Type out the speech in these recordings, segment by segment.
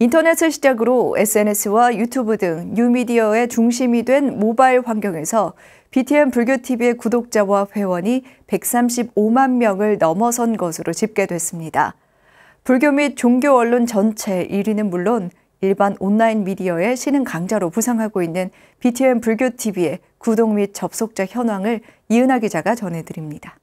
인터넷을 시작으로 SNS와 유튜브 등 뉴미디어의 중심이 된 모바일 환경에서 BTN 불교TV의 구독자와 회원이 135만 명을 넘어선 것으로 집계됐습니다. 불교 및 종교 언론 전체 1위는 물론 일반 온라인 미디어의 신흥 강자로 부상하고 있는 BTN 불교TV의 구독 및 접속자 현황을 이은하 기자가 전해드립니다.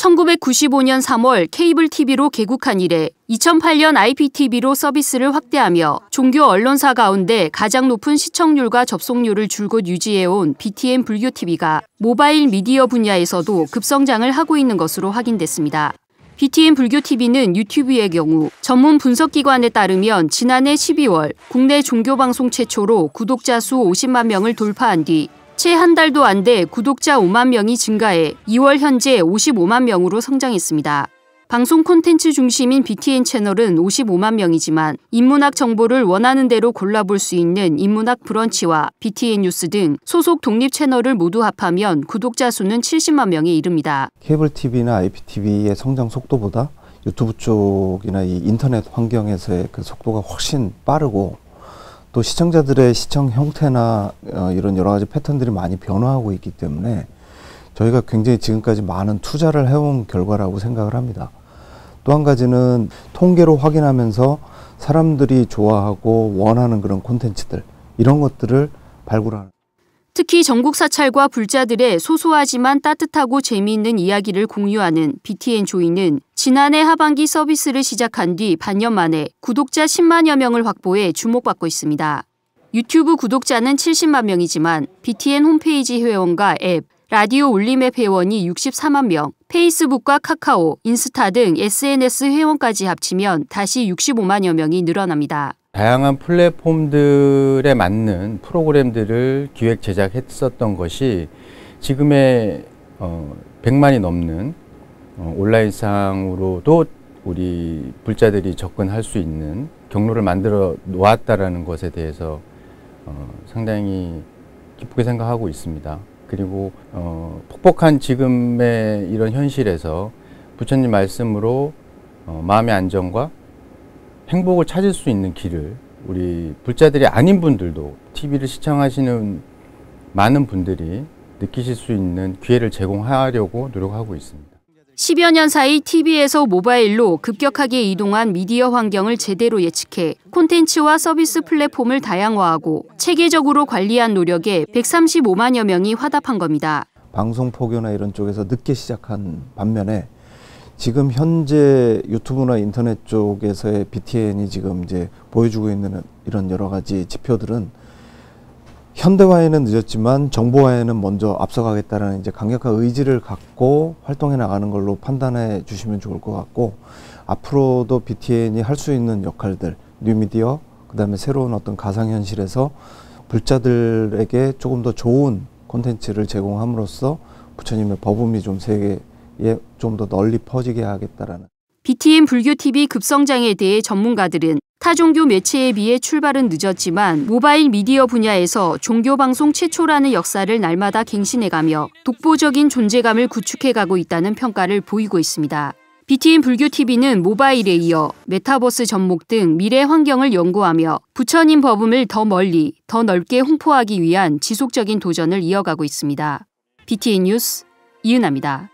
1995년 3월 케이블 TV로 개국한 이래 2008년 IPTV로 서비스를 확대하며 종교 언론사 가운데 가장 높은 시청률과 접속률을 줄곧 유지해온 BTN 불교 TV가 모바일 미디어 분야에서도 급성장을 하고 있는 것으로 확인됐습니다. BTN 불교 TV는 유튜브의 경우 전문 분석기관에 따르면 지난해 12월 국내 종교방송 최초로 구독자 수 50만 명을 돌파한 뒤 채한 달도 안 돼 구독자 5만 명이 증가해 2월 현재 55만 명으로 성장했습니다. 방송 콘텐츠 중심인 BTN 채널은 55만 명이지만 인문학 정보를 원하는 대로 골라볼 수 있는 인문학 브런치와 BTN 뉴스 등 소속 독립 채널을 모두 합하면 구독자 수는 70만 명에 이릅니다. 케이블 TV나 IPTV의 성장 속도보다 유튜브 쪽이나 이 인터넷 환경에서의 그 속도가 훨씬 빠르고 또 시청자들의 시청 형태나 어, 이런 여러 가지 패턴들이 많이 변화하고 있기 때문에 저희가 굉장히 지금까지 많은 투자를 해온 결과라고 생각을 합니다. 또 한 가지는 통계로 확인하면서 사람들이 좋아하고 원하는 그런 콘텐츠들 이런 것들을 발굴하는 특히 전국 사찰과 불자들의 소소하지만 따뜻하고 재미있는 이야기를 공유하는 BTN 조이는 지난해 하반기 서비스를 시작한 뒤 반년 만에 구독자 10만여 명을 확보해 주목받고 있습니다. 유튜브 구독자는 70만 명이지만 BTN 홈페이지 회원과 앱, 라디오 올림앱 회원이 64만 명, 페이스북과 카카오, 인스타 등 SNS 회원까지 합치면 다시 65만여 명이 늘어납니다. 다양한 플랫폼들에 맞는 프로그램들을 기획 제작했었던 것이 지금의 어, 100만이 넘는 어, 온라인상으로도 우리 불자들이 접근할 수 있는 경로를 만들어 놓았다라는 것에 대해서 어, 상당히 기쁘게 생각하고 있습니다. 그리고 어, 폭폭한 지금의 이런 현실에서 부처님 말씀으로 어, 마음의 안정과 행복을 찾을 수 있는 길을 우리 불자들이 아닌 분들도 TV를 시청하시는 많은 분들이 느끼실 수 있는 기회를 제공하려고 노력하고 있습니다. 10여 년 사이 TV에서 모바일로 급격하게 이동한 미디어 환경을 제대로 예측해 콘텐츠와 서비스 플랫폼을 다양화하고 체계적으로 관리한 노력에 135만여 명이 화답한 겁니다. 방송 포교나 이런 쪽에서 늦게 시작한 반면에 지금 현재 유튜브나 인터넷 쪽에서의 BTN이 지금 이제 보여주고 있는 이런 여러 가지 지표들은 현대화에는 늦었지만 정보화에는 먼저 앞서가겠다는 이제 강력한 의지를 갖고 활동해 나가는 걸로 판단해 주시면 좋을 것 같고 앞으로도 BTN이 할 수 있는 역할들 뉴미디어 그다음에 새로운 어떤 가상현실에서 불자들에게 조금 더 좋은 콘텐츠를 제공함으로써 부처님의 법음이 좀 세계 예, 좀더 널리 퍼지게 하겠다라는. BTN 불교 TV 급성장에 대해 전문가들은 타 종교 매체에 비해 출발은 늦었지만 모바일 미디어 분야에서 종교 방송 최초라는 역사를 날마다 갱신해가며 독보적인 존재감을 구축해가고 있다는 평가를 보이고 있습니다. BTN 불교 TV는 모바일에 이어 메타버스 접목 등 미래 환경을 연구하며 부처님 법음을 더 멀리, 더 넓게 홍보하기 위한 지속적인 도전을 이어가고 있습니다. BTN 뉴스 이은아입니다.